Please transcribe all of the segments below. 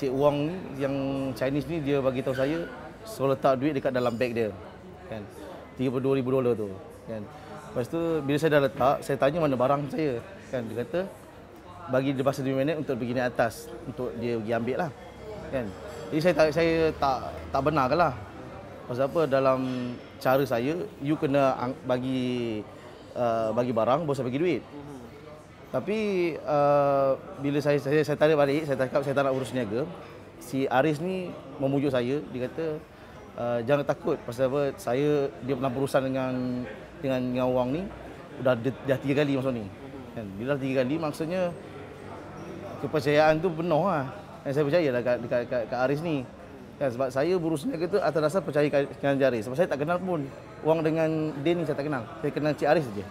Cik Wong yang Chinese ni dia bagi tahu saya suruh letak duit dekat dalam beg dia. Kan? 32,000 dolar tu. Kan? Lepas tu bila saya dah letak, saya tanya mana barang saya. Kan? Dia kata bagi dia pasal 2 minit untuk pergi naik atas untuk dia pergi ambil lah. Kan? Jadi saya tak, saya tak tak benarkan lah. Pasal apa dalam cara saya, you kena bagi uh, bagi barang, baru bagi duit. Mhm. Tapi uh, bila saya saya saya tarik balik, saya cakap saya tak nak urus niaga. Si Aris ni memujuk saya, dia kata uh, jangan takut pasal apa saya dia pernah berurusan dengan dengan dengan orang ni sudah dah tiga kali masuk ni. Kan? Bila tiga kali maksudnya kepercayaan tu penuh lah. Dan saya percaya lah dekat, dekat, dekat, Aris ni. Kan? sebab saya berurusan niaga tu atas dasar percaya dengan Aris. Sebab saya tak kenal pun. wang dengan Din ni saya tak kenal. Saya kenal Cik Aris saja.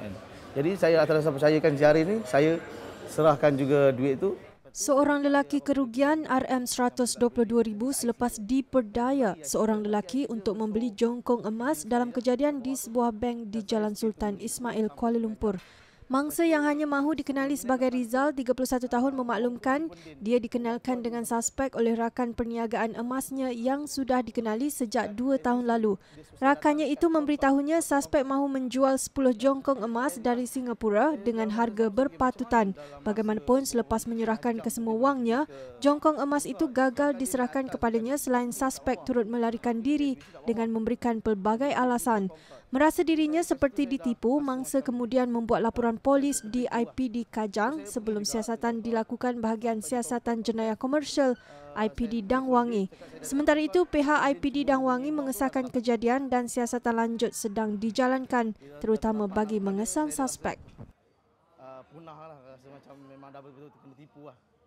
Kan? Jadi saya atas dasar percayakan ziarah ini, saya serahkan juga duit itu. Seorang lelaki kerugian RM122,000 selepas diperdaya seorang lelaki untuk membeli jongkong emas dalam kejadian di sebuah bank di Jalan Sultan Ismail, Kuala Lumpur. Mangsa yang hanya mahu dikenali sebagai Rizal, 31 tahun memaklumkan dia dikenalkan dengan suspek oleh rakan perniagaan emasnya yang sudah dikenali sejak 2 tahun lalu. Rakannya itu memberitahunya suspek mahu menjual 10 jongkong emas dari Singapura dengan harga berpatutan. Bagaimanapun selepas menyerahkan kesemua wangnya, jongkong emas itu gagal diserahkan kepadanya selain suspek turut melarikan diri dengan memberikan pelbagai alasan. Merasa dirinya seperti ditipu, mangsa kemudian membuat laporan polis DIPD Kajang sebelum siasatan dilakukan bahagian siasatan jenayah komersial IPD Dang Wangi. Sementara itu, pihak IPD Dang Wangi mengesahkan kejadian dan siasatan lanjut sedang dijalankan terutama bagi mengesan suspek. Uh,